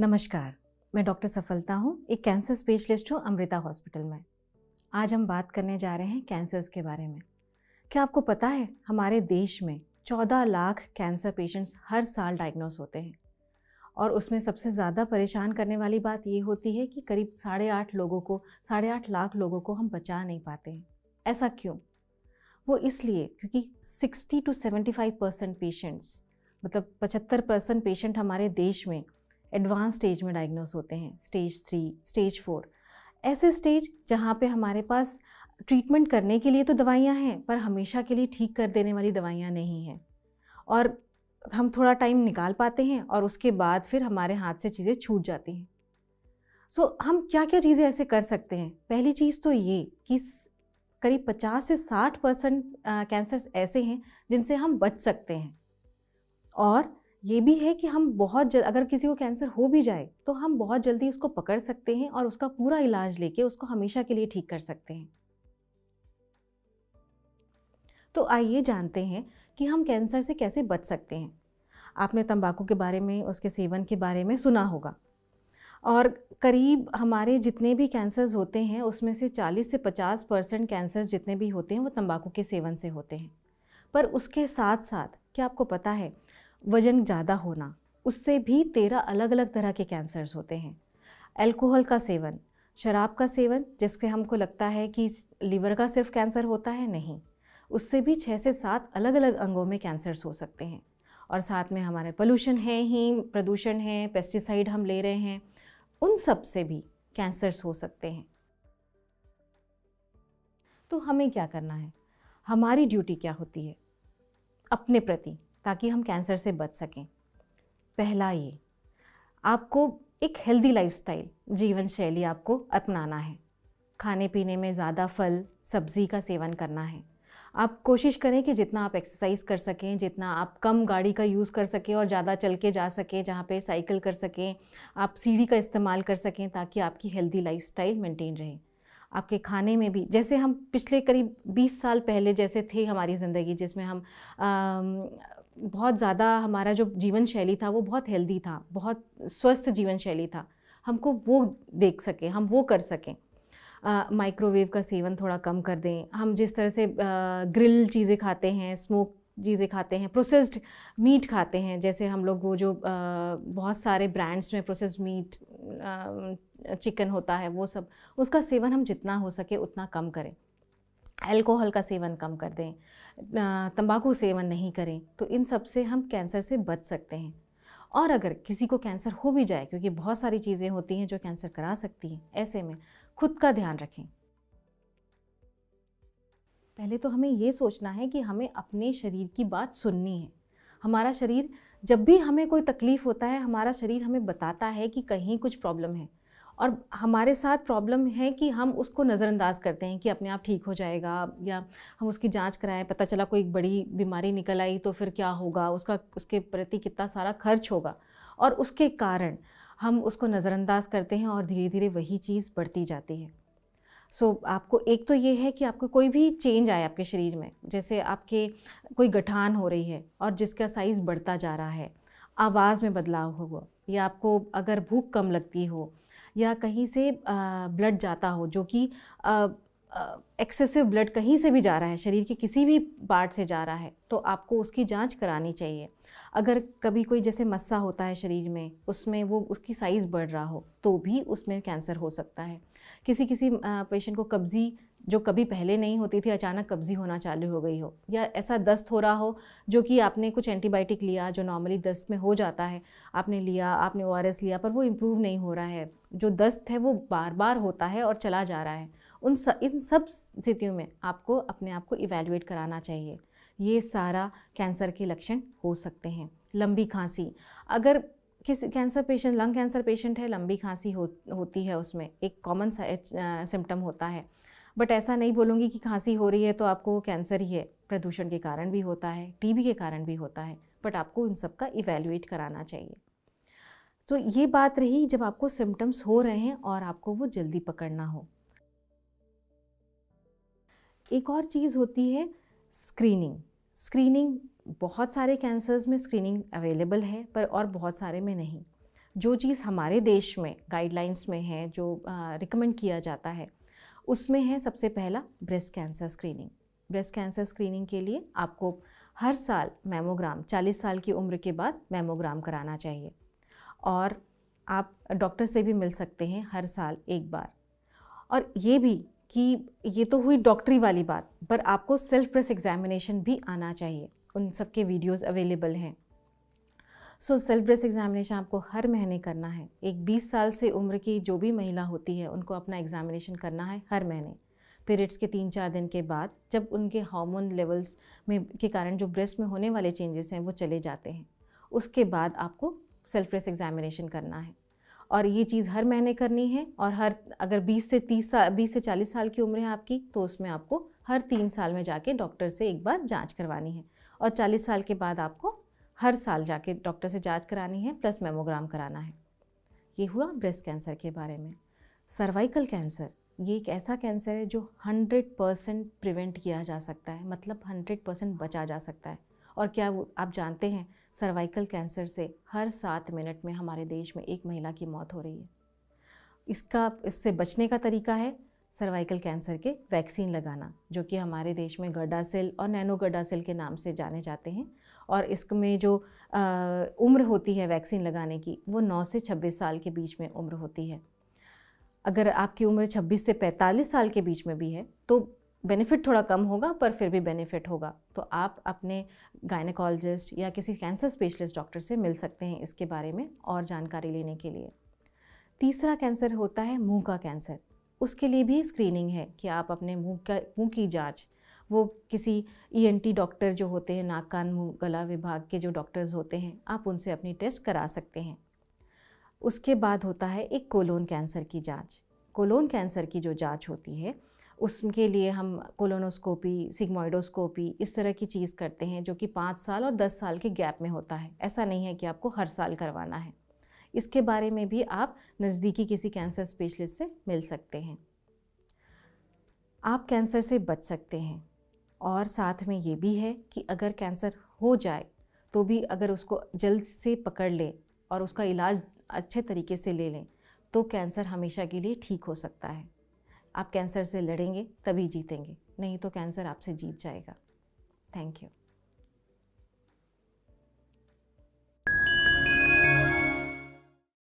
नमस्कार मैं डॉक्टर सफलता हूँ एक कैंसर स्पेशलिस्ट हूँ अमृता हॉस्पिटल में आज हम बात करने जा रहे हैं कैंसर्स के बारे में क्या आपको पता है हमारे देश में 14 लाख कैंसर पेशेंट्स हर साल डायग्नोस होते हैं और उसमें सबसे ज़्यादा परेशान करने वाली बात ये होती है कि करीब साढ़े आठ लोगों को साढ़े आठ लाख लोगों को हम बचा नहीं पाते हैं ऐसा क्यों वो इसलिए क्योंकि 60 टू 75 परसेंट पेशेंट्स मतलब 75 परसेंट पेशेंट हमारे देश में एडवांस स्टेज में डायग्नोस होते हैं स्टेज थ्री स्टेज फोर ऐसे स्टेज जहाँ पे हमारे पास ट्रीटमेंट करने के लिए तो दवाइयाँ हैं पर हमेशा के लिए ठीक कर देने वाली दवाइयाँ नहीं हैं और हम थोड़ा टाइम निकाल पाते हैं और उसके बाद फिर हमारे हाथ से चीज़ें छूट जाती हैं सो so, हम क्या क्या चीज़ें ऐसे कर सकते हैं पहली चीज़ तो ये कि करीब 50 से 60 परसेंट कैंसर्स ऐसे हैं जिनसे हम बच सकते हैं और ये भी है कि हम बहुत जल्द अगर किसी को कैंसर हो भी जाए तो हम बहुत जल्दी उसको पकड़ सकते हैं और उसका पूरा इलाज लेके उसको हमेशा के लिए ठीक कर सकते हैं तो आइए जानते हैं कि हम कैंसर से कैसे बच सकते हैं आपने तंबाकू के बारे में उसके सेवन के बारे में सुना होगा और करीब हमारे जितने भी कैंसर्स होते हैं उसमें से 40 से 50 परसेंट कैंसर्स जितने भी होते हैं वो तंबाकू के सेवन से होते हैं पर उसके साथ साथ क्या आपको पता है वजन ज़्यादा होना उससे भी तेरह अलग अलग तरह के कैंसर्स होते हैं अल्कोहल का सेवन शराब का सेवन जिससे हमको लगता है कि लीवर का सिर्फ कैंसर होता है नहीं उससे भी छः से सात अलग अलग अंगों में कैंसर्स हो सकते हैं और साथ में हमारे पोल्यूशन है ही प्रदूषण है पेस्टिसाइड हम ले रहे हैं उन सब से भी कैंसर्स हो सकते हैं तो हमें क्या करना है हमारी ड्यूटी क्या होती है अपने प्रति ताकि हम कैंसर से बच सकें पहला ये आपको एक हेल्दी लाइफस्टाइल जीवन शैली आपको अपनाना है खाने पीने में ज़्यादा फल सब्ज़ी का सेवन करना है आप कोशिश करें कि जितना आप एक्सरसाइज कर सकें जितना आप कम गाड़ी का यूज़ कर सकें और ज़्यादा चल के जा सकें जहाँ पे साइकिल कर सकें आप सीढ़ी का इस्तेमाल कर सकें ताकि आपकी हेल्दी लाइफ स्टाइल रहे आपके खाने में भी जैसे हम पिछले करीब 20 साल पहले जैसे थे हमारी ज़िंदगी जिसमें हम बहुत ज़्यादा हमारा जो जीवन शैली था वो बहुत हेल्दी था बहुत स्वस्थ जीवन शैली था हमको वो देख सकें हम वो कर सकें माइक्रोवेव का सेवन थोड़ा कम कर दें हम जिस तरह से ग्रिल चीज़ें खाते हैं स्मोक चीज़ें खाते हैं प्रोसेस्ड मीट खाते हैं जैसे हम लोग वो जो आ, बहुत सारे ब्रांड्स में प्रोसेस्ड मीट चिकन होता है वो सब उसका सेवन हम जितना हो सके उतना कम करें अल्कोहल का सेवन कम कर दें तंबाकू सेवन नहीं करें तो इन सब से हम कैंसर से बच सकते हैं और अगर किसी को कैंसर हो भी जाए क्योंकि बहुत सारी चीज़ें होती हैं जो कैंसर करा सकती हैं ऐसे में खुद का ध्यान रखें पहले तो हमें ये सोचना है कि हमें अपने शरीर की बात सुननी है हमारा शरीर जब भी हमें कोई तकलीफ़ होता है हमारा शरीर हमें बताता है कि कहीं कुछ प्रॉब्लम है और हमारे साथ प्रॉब्लम है कि हम उसको नज़रअंदाज करते हैं कि अपने आप ठीक हो जाएगा या हम उसकी जांच कराएं पता चला कोई बड़ी बीमारी निकल आई तो फिर क्या होगा उसका उसके प्रति कितना सारा खर्च होगा और उसके कारण हम उसको नज़रअंदाज करते हैं और धीरे धीरे वही चीज़ बढ़ती जाती है सो so, आपको एक तो ये है कि आपको कोई भी चेंज आए आपके शरीर में जैसे आपके कोई गठान हो रही है और जिसका साइज़ बढ़ता जा रहा है आवाज़ में बदलाव होगा या आपको अगर भूख कम लगती हो या कहीं से ब्लड जाता हो जो कि एक्सेसिव ब्लड कहीं से भी जा रहा है शरीर के किसी भी पार्ट से जा रहा है तो आपको उसकी जांच करानी चाहिए अगर कभी कोई जैसे मस्सा होता है शरीर में उसमें वो उसकी साइज़ बढ़ रहा हो तो भी उसमें कैंसर हो सकता है किसी किसी पेशेंट को कब्ज़ी जो कभी पहले नहीं होती थी अचानक कब्जी होना चालू हो गई हो या ऐसा दस्त हो रहा हो जो कि आपने कुछ एंटीबायोटिक लिया जो नॉर्मली दस्त में हो जाता है आपने लिया आपने ओ लिया पर वो इम्प्रूव नहीं हो रहा है जो दस्त है वो बार बार होता है और चला जा रहा है उन स, इन सब स्थितियों में आपको अपने आप को इवेलुएट कराना चाहिए ये सारा कैंसर के लक्षण हो सकते हैं लंबी खांसी अगर किस cancer patient lung cancer patient है लंबी खांसी हो होती है उसमें एक कॉमन सिम्टम होता है बट ऐसा नहीं बोलूँगी कि खांसी हो रही है तो आपको कैंसर ही है प्रदूषण के कारण भी होता है टीबी के कारण भी होता है बट आपको इन सब का इवेल्युएट कराना चाहिए तो ये बात रही जब आपको सिम्टम्स हो रहे हैं और आपको वो जल्दी पकड़ना हो एक और चीज़ होती है स्क्रीनिंग स्क्रीनिंग बहुत सारे कैंसर्स में स्क्रीनिंग अवेलेबल है पर और बहुत सारे में नहीं जो चीज़ हमारे देश में गाइडलाइंस में है जो रिकमेंड किया जाता है उसमें है सबसे पहला breast cancer screening breast cancer screening के लिए आपको हर साल मेमोग्राम 40 साल की उम्र के बाद मेमोग्राम कराना चाहिए और आप डॉक्टर से भी मिल सकते हैं हर साल एक बार और ये भी कि ये तो हुई डॉक्टरी वाली बात पर आपको सेल्फ प्रेस एग्जामिनेशन भी आना चाहिए उन सब के वीडियोस अवेलेबल हैं सो सेल्फ ब्रेस्ट एग्जामिनेशन आपको हर महीने करना है एक 20 साल से उम्र की जो भी महिला होती है उनको अपना एग्जामिनेशन करना है हर महीने पीरियड्स के तीन चार दिन के बाद जब उनके हार्मोन लेवल्स में के कारण जो ब्रेस्ट में होने वाले चेंजेस हैं वो चले जाते हैं उसके बाद आपको सेल्फ ब्रेस्ट एग्जामिनेशन करना है और ये चीज़ हर महीने करनी है और हर अगर 20 से 30 साल बीस से 40 साल की उम्र है आपकी तो उसमें आपको हर तीन साल में जाके डॉक्टर से एक बार जांच करवानी है और 40 साल के बाद आपको हर साल जाके डॉक्टर से जांच करानी है प्लस मेमोग्राम कराना है ये हुआ ब्रेस्ट कैंसर के बारे में सर्वाइकल कैंसर ये एक ऐसा कैंसर है जो 100 परसेंट प्रिवेंट किया जा सकता है मतलब 100 परसेंट बचा जा सकता है और क्या वो आप जानते हैं सर्वाइकल कैंसर से हर सात मिनट में हमारे देश में एक महिला की मौत हो रही है इसका इससे बचने का तरीका है सर्वाइकल कैंसर के वैक्सीन लगाना जो कि हमारे देश में गडा सेल और नैनो गड्डा सेल के नाम से जाने जाते हैं और इसमें जो आ, उम्र होती है वैक्सीन लगाने की वो 9 से 26 साल के बीच में उम्र होती है अगर आपकी उम्र 26 से 45 साल के बीच में भी है तो बेनिफिट थोड़ा कम होगा पर फिर भी बेनिफिट होगा तो आप अपने गायनेकोलॉजिस्ट या किसी कैंसर स्पेशलिस्ट डॉक्टर से मिल सकते हैं इसके बारे में और जानकारी लेने के लिए तीसरा कैंसर होता है मुंह का कैंसर उसके लिए भी स्क्रीनिंग है कि आप अपने मुंह का मुंह की जांच वो किसी ईएनटी e डॉक्टर जो होते हैं नाक कान मुँह गला विभाग के जो डॉक्टर्स होते हैं आप उनसे अपनी टेस्ट करा सकते हैं उसके बाद होता है एक कोलोन कैंसर की जांच कोलोन कैंसर की जो जांच होती है उसके लिए हम कोलोनोस्कोपी सिग्मोइडोस्कोपी इस तरह की चीज़ करते हैं जो कि पाँच साल और दस साल के गैप में होता है ऐसा नहीं है कि आपको हर साल करवाना है इसके बारे में भी आप नज़दीकी किसी कैंसर स्पेशलिस्ट से मिल सकते हैं आप कैंसर से बच सकते हैं और साथ में ये भी है कि अगर कैंसर हो जाए तो भी अगर उसको जल्द से पकड़ लें और उसका इलाज अच्छे तरीके से ले लें तो कैंसर हमेशा के लिए ठीक हो सकता है आप कैंसर से लड़ेंगे तभी जीतेंगे नहीं तो कैंसर आपसे जीत जाएगा थैंक यू